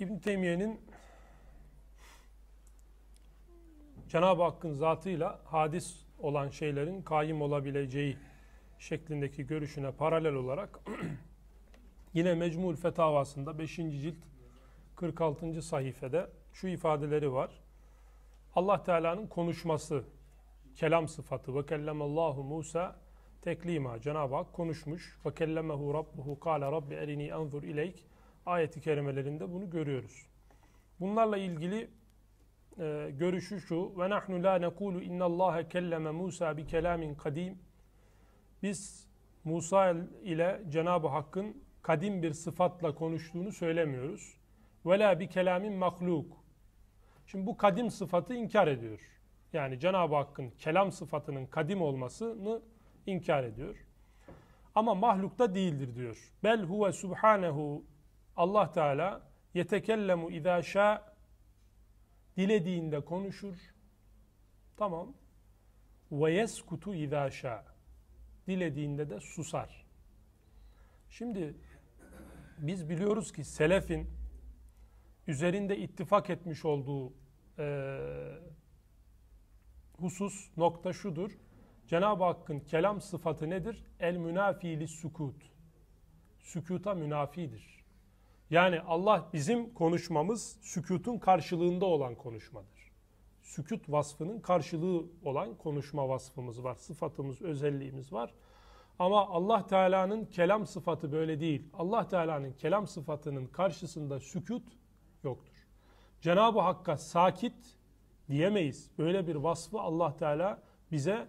İbn Teymiye'nin Cenab-ı Hakk'ın zatıyla hadis olan şeylerin kaim olabileceği şeklindeki görüşüne paralel olarak yine Mecmul Fetavasında 5. cilt 46. sayfede şu ifadeleri var. Allah Teala'nın konuşması, kelam sıfatı ve kellemallahu Musa teklima. Cenab-ı Hak konuşmuş. Ve kellemehu rabbuhu kâle rabbi erini anzur ileyk ayeti kerimelerinde bunu görüyoruz. Bunlarla ilgili e, görüşü şu ve nahnu la nekulu innallaha kelleme Musa bi kelamin kadim biz Musa ile Cenab-ı Hakk'ın kadim bir sıfatla konuştuğunu söylemiyoruz. Ve la bi kelamin mahluk. Şimdi bu kadim sıfatı inkar ediyor. Yani Cenab-ı Hakk'ın kelam sıfatının kadim olmasını inkar ediyor. Ama mahlukta değildir diyor. Bel huve subhanehu Allah Teala yetekellemu izâ şâ dilediğinde konuşur. Tamam. Ve yeskutu izâ şâ dilediğinde de susar. Şimdi biz biliyoruz ki selefin üzerinde ittifak etmiş olduğu e, husus nokta şudur. Cenab-ı Hakk'ın kelam sıfatı nedir? El münafi li sükut. Sükuta münafidir. Yani Allah bizim konuşmamız sükutun karşılığında olan konuşmadır. Sükut vasfının karşılığı olan konuşma vasfımız var, sıfatımız, özelliğimiz var. Ama Allah Teala'nın kelam sıfatı böyle değil. Allah Teala'nın kelam sıfatının karşısında sükut yoktur. Cenab-ı Hakk'a sakit diyemeyiz. Böyle bir vasfı Allah Teala bize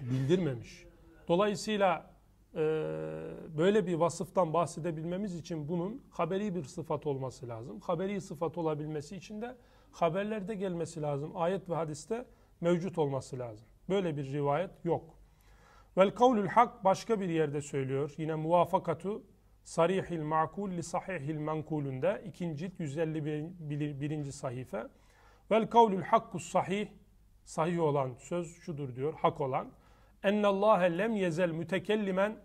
bildirmemiş. Dolayısıyla ee, böyle bir vasıftan bahsedebilmemiz için bunun haberi bir sıfat olması lazım. Haberi sıfat olabilmesi için de haberlerde gelmesi lazım. Ayet ve hadiste mevcut olması lazım. Böyle bir rivayet yok. Vel kavlül hak başka bir yerde söylüyor. Yine muvafakatu sarihil makul li sahihil menkulünde ikinci 151. sayfa. Vel kavlül hakku sahih sahih olan söz şudur diyor hak olan. Ennallâhe lem yezel mütekellimen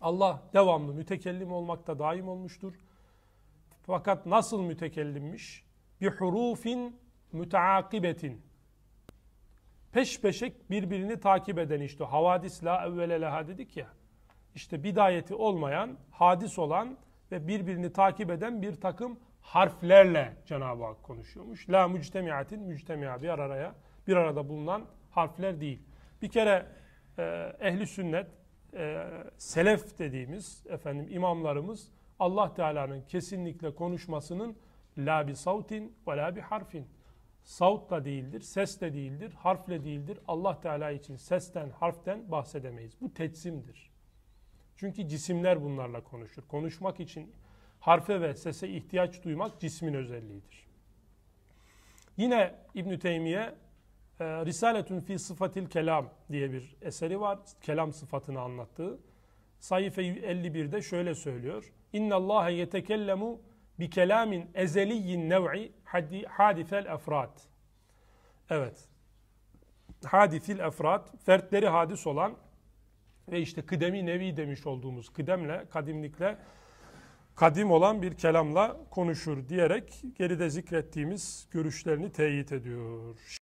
Allah devamlı mütekellim olmakta daim olmuştur. Fakat nasıl mütekellimmiş? Bir hurufin müteakibetin. Peş peşek birbirini takip eden işte havadis la evvele leha dedik ya. İşte bidayeti olmayan, hadis olan ve birbirini takip eden bir takım harflerle Cenab-ı Hak konuşuyormuş. La müctemiatin müctemia bir araya bir arada bulunan harfler değil. Bir kere e, ehli sünnet e, selef dediğimiz efendim imamlarımız Allah Teala'nın kesinlikle konuşmasının la bi savtin ve la bi harfin. Savutla değildir, sesle değildir, harfle değildir. Allah Teala için sesten, harften bahsedemeyiz. Bu teçsimdir. Çünkü cisimler bunlarla konuşur. Konuşmak için harfe ve sese ihtiyaç duymak cismin özelliğidir. Yine İbn Teymiye ee, Risaletün fi sıfatil kelam diye bir eseri var. Kelam sıfatını anlattığı. Sayfa 51'de şöyle söylüyor. İnna Allah yetekellemu bi kelamin ezeliyyin nev'i hadifel efrat. Evet. Hadifil efrat, fertleri hadis olan ve işte kıdemi nevi demiş olduğumuz kıdemle, kadimlikle kadim olan bir kelamla konuşur diyerek geride zikrettiğimiz görüşlerini teyit ediyor.